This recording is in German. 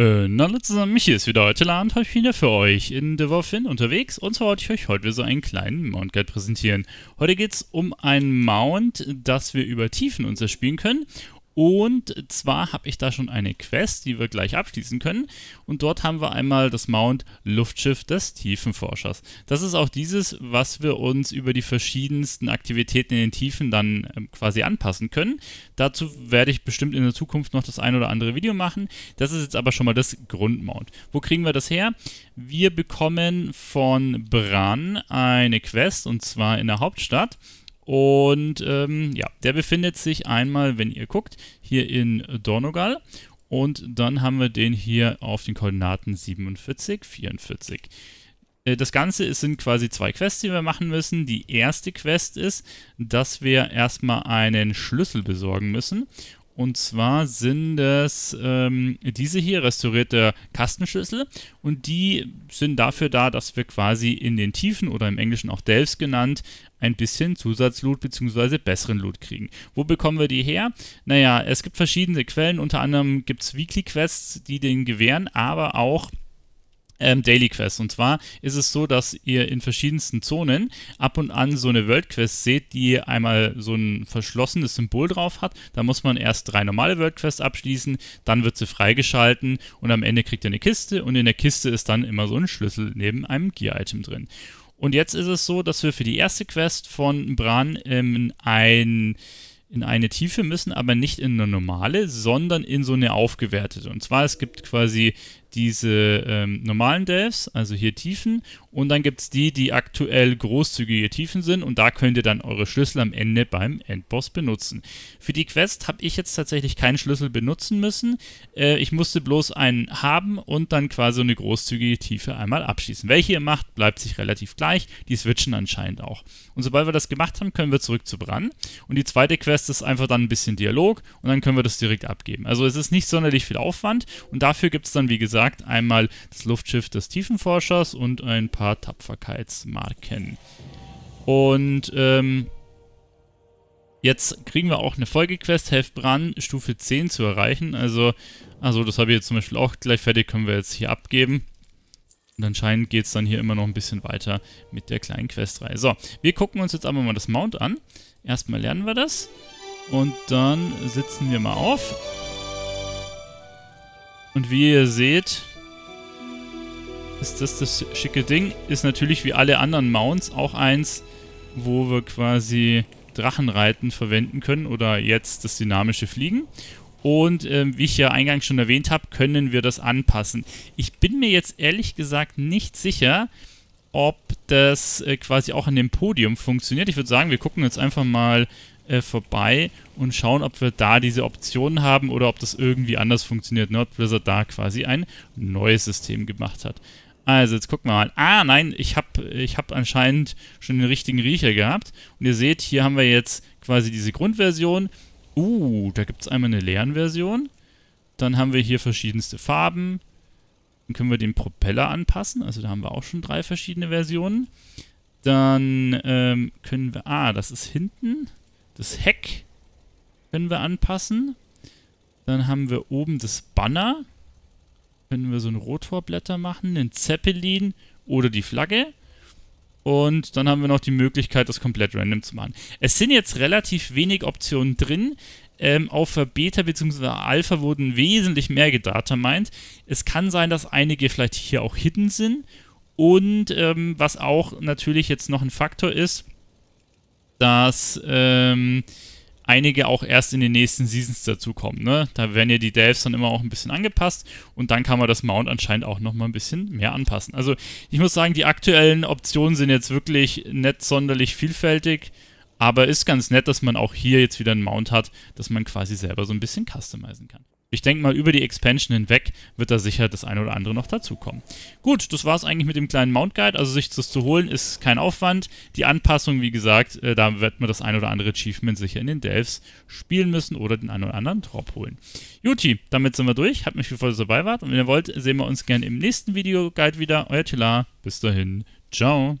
Äh, na, Leute zusammen, Michi ist wieder heute Abend, habe ich wieder für euch in The Wolfin unterwegs und zwar wollte ich euch heute wieder so einen kleinen Mount Guide präsentieren. Heute geht es um einen Mount, das wir über Tiefen uns erspielen können und zwar habe ich da schon eine Quest, die wir gleich abschließen können. Und dort haben wir einmal das Mount Luftschiff des Tiefenforschers. Das ist auch dieses, was wir uns über die verschiedensten Aktivitäten in den Tiefen dann ähm, quasi anpassen können. Dazu werde ich bestimmt in der Zukunft noch das ein oder andere Video machen. Das ist jetzt aber schon mal das Grundmount. Wo kriegen wir das her? Wir bekommen von Bran eine Quest und zwar in der Hauptstadt. Und ähm, ja, der befindet sich einmal, wenn ihr guckt, hier in Dornogal. Und dann haben wir den hier auf den Koordinaten 47, 44. Äh, das Ganze sind quasi zwei Quests, die wir machen müssen. Die erste Quest ist, dass wir erstmal einen Schlüssel besorgen müssen. Und zwar sind es ähm, diese hier, restaurierte Kastenschlüssel. Und die sind dafür da, dass wir quasi in den Tiefen oder im Englischen auch Delves genannt, ein bisschen Zusatzloot bzw. besseren Loot kriegen. Wo bekommen wir die her? Naja, es gibt verschiedene Quellen. Unter anderem gibt es Weekly Quests, die den gewähren, aber auch ähm, Daily Quests. Und zwar ist es so, dass ihr in verschiedensten Zonen ab und an so eine World Quest seht, die einmal so ein verschlossenes Symbol drauf hat. Da muss man erst drei normale World Quests abschließen, dann wird sie freigeschalten und am Ende kriegt ihr eine Kiste und in der Kiste ist dann immer so ein Schlüssel neben einem Gear-Item drin. Und jetzt ist es so, dass wir für die erste Quest von Bran ähm, ein in eine Tiefe müssen, aber nicht in eine normale, sondern in so eine aufgewertete. Und zwar, es gibt quasi diese ähm, normalen Devs, also hier Tiefen, und dann gibt es die, die aktuell großzügige Tiefen sind und da könnt ihr dann eure Schlüssel am Ende beim Endboss benutzen. Für die Quest habe ich jetzt tatsächlich keinen Schlüssel benutzen müssen. Äh, ich musste bloß einen haben und dann quasi eine großzügige Tiefe einmal abschießen. Welche ihr macht, bleibt sich relativ gleich. Die switchen anscheinend auch. Und sobald wir das gemacht haben, können wir zurück zu Bran. Und die zweite Quest ist einfach dann ein bisschen Dialog und dann können wir das direkt abgeben. Also es ist nicht sonderlich viel Aufwand und dafür gibt es dann, wie gesagt, gesagt, einmal das Luftschiff des Tiefenforschers und ein paar Tapferkeitsmarken. Und ähm, jetzt kriegen wir auch eine Folgequest, Bran, Stufe 10 zu erreichen. Also, also das habe ich jetzt zum Beispiel auch gleich fertig, können wir jetzt hier abgeben. Und anscheinend geht es dann hier immer noch ein bisschen weiter mit der kleinen Questreihe. So, wir gucken uns jetzt aber mal das Mount an. Erstmal lernen wir das. Und dann sitzen wir mal auf. Und wie ihr seht, ist das das schicke Ding. Ist natürlich wie alle anderen Mounts auch eins, wo wir quasi Drachenreiten verwenden können oder jetzt das dynamische Fliegen. Und ähm, wie ich ja eingangs schon erwähnt habe, können wir das anpassen. Ich bin mir jetzt ehrlich gesagt nicht sicher, ob das äh, quasi auch an dem Podium funktioniert. Ich würde sagen, wir gucken jetzt einfach mal äh, vorbei und schauen, ob wir da diese Optionen haben oder ob das irgendwie anders funktioniert. Ne? Ob Blizzard da quasi ein neues System gemacht hat. Also, jetzt gucken wir mal. Ah, nein, ich habe ich hab anscheinend schon den richtigen Riecher gehabt. Und ihr seht, hier haben wir jetzt quasi diese Grundversion. Uh, da gibt es einmal eine Version. Dann haben wir hier verschiedenste Farben. Dann können wir den Propeller anpassen. Also da haben wir auch schon drei verschiedene Versionen. Dann ähm, können wir... Ah, das ist hinten. Das Heck können wir anpassen. Dann haben wir oben das Banner. Können wir so ein Rotorblätter machen, einen Zeppelin oder die Flagge. Und dann haben wir noch die Möglichkeit, das komplett random zu machen. Es sind jetzt relativ wenig Optionen drin. Ähm, auf Beta bzw. Alpha wurden wesentlich mehr gedatamined. Es kann sein, dass einige vielleicht hier auch hidden sind. Und ähm, was auch natürlich jetzt noch ein Faktor ist, dass ähm, einige auch erst in den nächsten Seasons dazukommen. Ne? Da werden ja die Delves dann immer auch ein bisschen angepasst und dann kann man das Mount anscheinend auch nochmal ein bisschen mehr anpassen. Also ich muss sagen, die aktuellen Optionen sind jetzt wirklich nicht sonderlich vielfältig, aber ist ganz nett, dass man auch hier jetzt wieder einen Mount hat, dass man quasi selber so ein bisschen customizen kann ich denke mal, über die Expansion hinweg wird da sicher das eine oder andere noch dazukommen. Gut, das war es eigentlich mit dem kleinen Mount Guide. Also sich das zu holen, ist kein Aufwand. Die Anpassung, wie gesagt, äh, da wird man das ein oder andere Achievement sicher in den Delves spielen müssen oder den einen oder anderen Drop holen. Juti, damit sind wir durch. Hat mich gefreut, dass ihr dabei wart. Und wenn ihr wollt, sehen wir uns gerne im nächsten Videoguide wieder. Euer Tila. Bis dahin. Ciao.